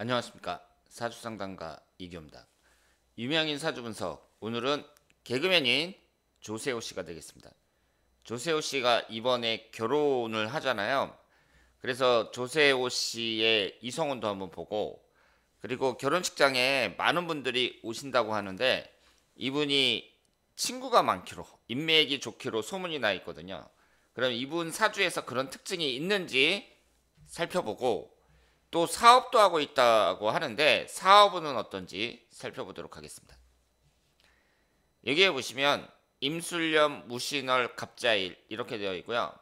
안녕하십니까 사주상담가 이규입니다. 유명인 사주분석 오늘은 개그맨인 조세호 씨가 되겠습니다. 조세호 씨가 이번에 결혼을 하잖아요. 그래서 조세호 씨의 이성운도 한번 보고 그리고 결혼식장에 많은 분들이 오신다고 하는데 이분이 친구가 많기로 인맥이 좋기로 소문이 나 있거든요. 그럼 이분 사주에서 그런 특징이 있는지 살펴보고 또 사업도 하고 있다고 하는데 사업은 어떤지 살펴보도록 하겠습니다. 여기에 보시면 임술염, 무신월, 갑자일 이렇게 되어 있고요.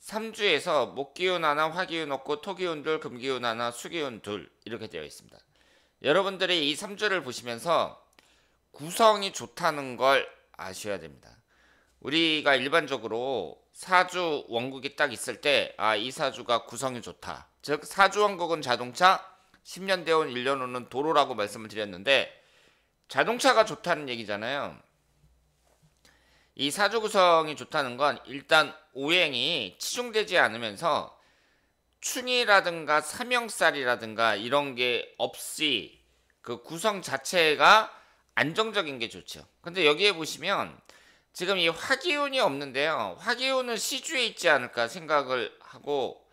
3주에서 목기운 하나, 화기운 없고 토기운 둘, 금기운 하나, 수기운 둘 이렇게 되어 있습니다. 여러분들이 이 3주를 보시면서 구성이 좋다는 걸 아셔야 됩니다. 우리가 일반적으로 사주 원국이 딱 있을 때아이 사주가 구성이 좋다. 즉 사주왕국은 자동차, 10년 대원 1년 후는 도로라고 말씀을 드렸는데 자동차가 좋다는 얘기잖아요. 이 사주 구성이 좋다는 건 일단 오행이 치중되지 않으면서 충이라든가 삼형살이라든가 이런 게 없이 그 구성 자체가 안정적인 게 좋죠. 근데 여기에 보시면 지금 이 화기운이 없는데요. 화기운은 시주에 있지 않을까 생각을 하고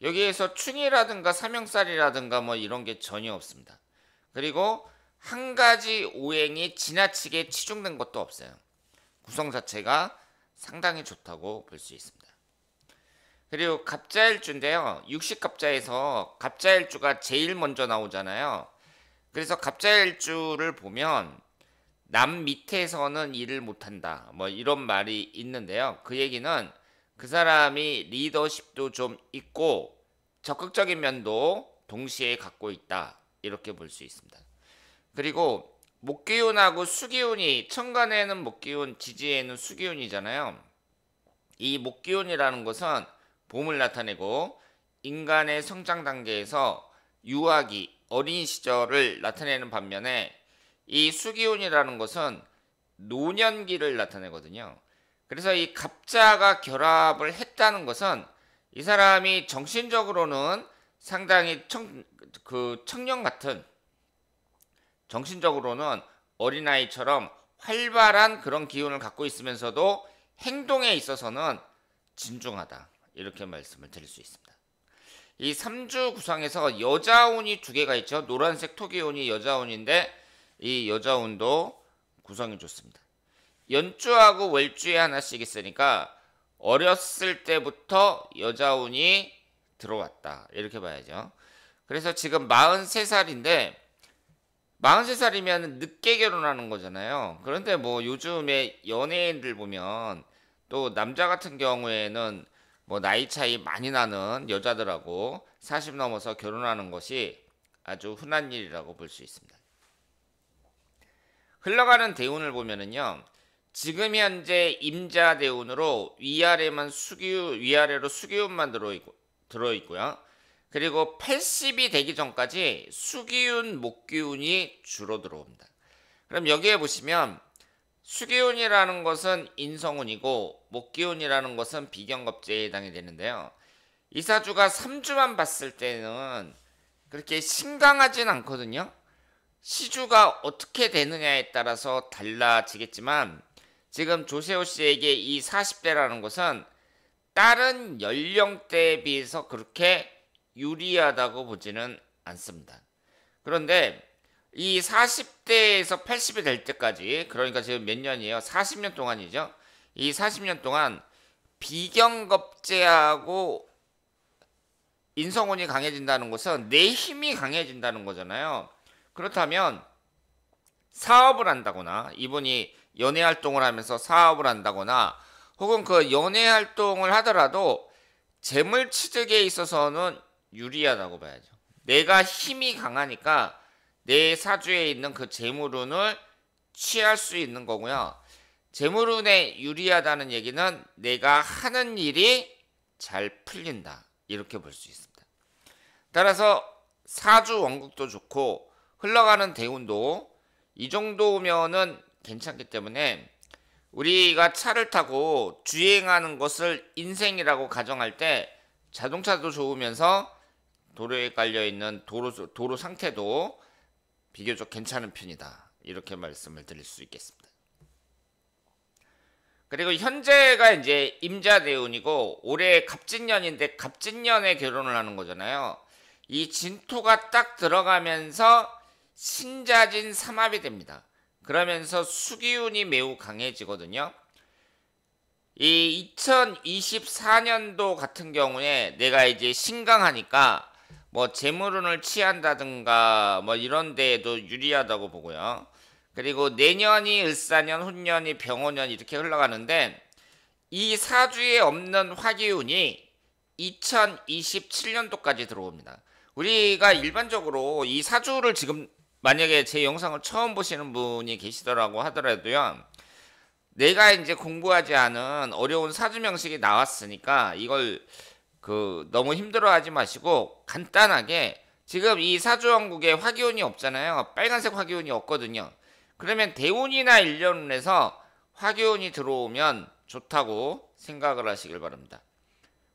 여기에서 충이라든가 삼형살이라든가 뭐 이런 게 전혀 없습니다. 그리고 한 가지 오행이 지나치게 치중된 것도 없어요. 구성 자체가 상당히 좋다고 볼 수 있습니다. 그리고 갑자일주인데요. 육식갑자에서 갑자일주가 제일 먼저 나오잖아요. 그래서 갑자일주를 보면 남 밑에서는 일을 못한다. 뭐 이런 말이 있는데요. 그 얘기는 그 사람이 리더십도 좀 있고 적극적인 면도 동시에 갖고 있다. 이렇게 볼 수 있습니다. 그리고 목기운하고 수기운이 천간에는 목기운, 지지에는 수기운이잖아요. 이 목기운이라는 것은 봄을 나타내고 인간의 성장 단계에서 유아기, 어린 시절을 나타내는 반면에 이 수기운이라는 것은 노년기를 나타내거든요. 그래서 이 갑자가 결합을 했다는 것은 이 사람이 정신적으로는 상당히 청, 그 청년 같은 정신적으로는 어린아이처럼 활발한 그런 기운을 갖고 있으면서도 행동에 있어서는 진중하다. 이렇게 말씀을 드릴 수 있습니다. 이 3주 구상에서 여자운이 두 개가 있죠. 노란색 토기운이 여자운인데 이 여자운도 구성이 좋습니다. 연주하고 월주에 하나씩 있으니까 어렸을 때부터 여자운이 들어왔다. 이렇게 봐야죠. 그래서 지금 43살인데 43살이면 늦게 결혼하는 거잖아요. 그런데 뭐 요즘에 연예인들 보면 또 남자 같은 경우에는 뭐 나이 차이 많이 나는 여자들하고 40 넘어서 결혼하는 것이 아주 흔한 일이라고 볼 수 있습니다. 흘러가는 대운을 보면은요. 지금 현재 임자 대운으로 위아래만 수기운 위아래로 수기운만 들어있고 들어있고요. 그리고 80이 되기 전까지 수기운 목기운이 주로 들어옵니다. 그럼 여기에 보시면 수기운이라는 것은 인성운이고 목기운이라는 것은 비경겁제에 해당이 되는데요. 이사주가 3주만 봤을 때는 그렇게 심강하진 않거든요. 시주가 어떻게 되느냐에 따라서 달라지겠지만 지금 조세호 씨에게 이 40대라는 것은 다른 연령대에 비해서 그렇게 유리하다고 보지는 않습니다. 그런데 이 40대에서 80이 될 때까지 그러니까 지금 몇 년이에요? 40년 동안이죠. 이 40년 동안 비경겁제하고 인성운이 강해진다는 것은 내 힘이 강해진다는 거잖아요. 그렇다면 사업을 한다거나 이분이 연애 활동을 하면서 사업을 한다거나 혹은 그 연애 활동을 하더라도 재물 취득에 있어서는 유리하다고 봐야죠. 내가 힘이 강하니까 내 사주에 있는 그 재물운을 취할 수 있는 거고요. 재물운에 유리하다는 얘기는 내가 하는 일이 잘 풀린다. 이렇게 볼 수 있습니다. 따라서 사주 원국도 좋고 흘러가는 대운도 이 정도면은 괜찮기 때문에 우리가 차를 타고 주행하는 것을 인생이라고 가정할 때 자동차도 좋으면서 도로에 깔려 있는 도로 도로 상태도 비교적 괜찮은 편이다. 이렇게 말씀을 드릴 수 있겠습니다. 그리고 현재가 이제 임자대운이고 올해 갑진년인데 갑진년에 결혼을 하는 거잖아요. 이 진토가 딱 들어가면서 신자진 삼합이 됩니다. 그러면서 수기운이 매우 강해지거든요. 이 2024년도 같은 경우에 내가 이제 신강하니까 뭐 재물운을 취한다든가 뭐 이런 데에도 유리하다고 보고요. 그리고 내년이 을사년, 훈년이 병호년 이렇게 흘러가는데 이 사주에 없는 화기운이 2027년도까지 들어옵니다. 우리가 일반적으로 이 사주를 지금 만약에 제 영상을 처음 보시는 분이 계시더라고 하더라도요. 내가 이제 공부하지 않은 어려운 사주 명식이 나왔으니까 이걸 그 너무 힘들어하지 마시고 간단하게 지금 이 사주 왕국에 화기운이 없잖아요. 빨간색 화기운이 없거든요. 그러면 대운이나 일년운에서 화기운이 들어오면 좋다고 생각을 하시길 바랍니다.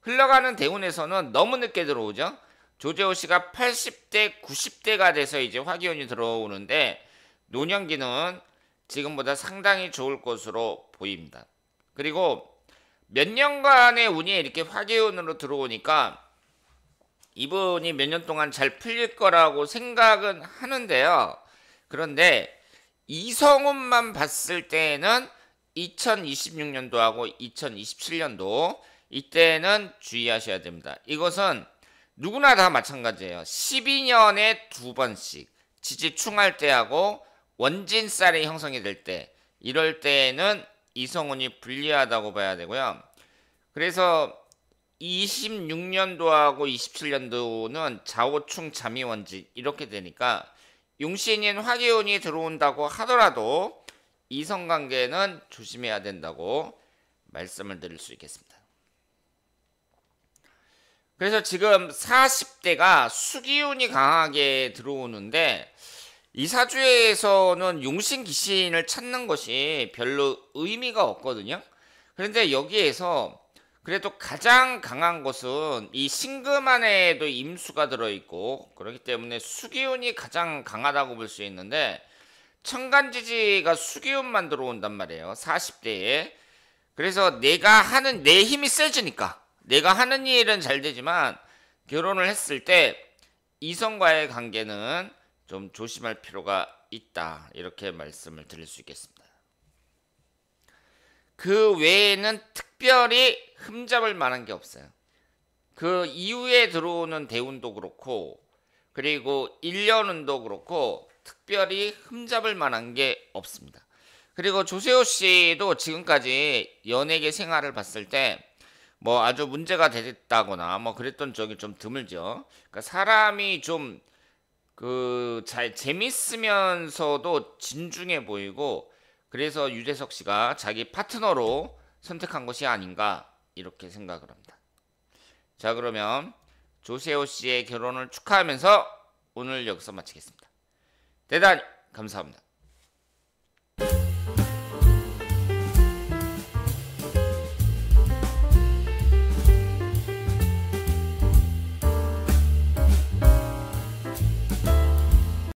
흘러가는 대운에서는 너무 늦게 들어오죠. 조재호 씨가 80대, 90대가 돼서 이제 화기운이 들어오는데 노년기는 지금보다 상당히 좋을 것으로 보입니다. 그리고 몇 년간의 운이 이렇게 화기운으로 들어오니까 이분이 몇 년 동안 잘 풀릴 거라고 생각은 하는데요. 그런데 이성운만 봤을 때는 에 2026년도하고 2027년도 이때는 주의하셔야 됩니다. 이것은 누구나 다 마찬가지예요. 12년에 두 번씩 지지충할 때하고 원진살이 형성이 될 때 이럴 때에는 이성훈이 불리하다고 봐야 되고요. 그래서 26년도하고 27년도는 좌우충 자미원진 이렇게 되니까 용신인 화기운이 들어온다고 하더라도 이성관계는 조심해야 된다고 말씀을 드릴 수 있겠습니다. 그래서 지금 40대가 수기운이 강하게 들어오는데 이 사주에서는 용신 귀신을 찾는 것이 별로 의미가 없거든요. 그런데 여기에서 그래도 가장 강한 것은 이 신금 안에도 임수가 들어있고 그렇기 때문에 수기운이 가장 강하다고 볼 수 있는데 천간지지가 수기운만 들어온단 말이에요. 40대에. 그래서 내가 하는 내 힘이 세지니까 내가 하는 일은 잘 되지만 결혼을 했을 때 이성과의 관계는 좀 조심할 필요가 있다. 이렇게 말씀을 드릴 수 있겠습니다. 그 외에는 특별히 흠잡을 만한 게 없어요. 그 이후에 들어오는 대운도 그렇고 그리고 1년운도 그렇고 특별히 흠잡을 만한 게 없습니다. 그리고 조세호 씨도 지금까지 연예계 생활을 봤을 때뭐 아주 문제가 됐다거나 뭐 그랬던 적이 좀 드물죠. 그러니까 사람이 좀 그 잘 재밌으면서도 진중해 보이고 그래서 유재석 씨가 자기 파트너로 선택한 것이 아닌가 이렇게 생각을 합니다. 자 그러면 조세호 씨의 결혼을 축하하면서 오늘 여기서 마치겠습니다. 대단히 감사합니다.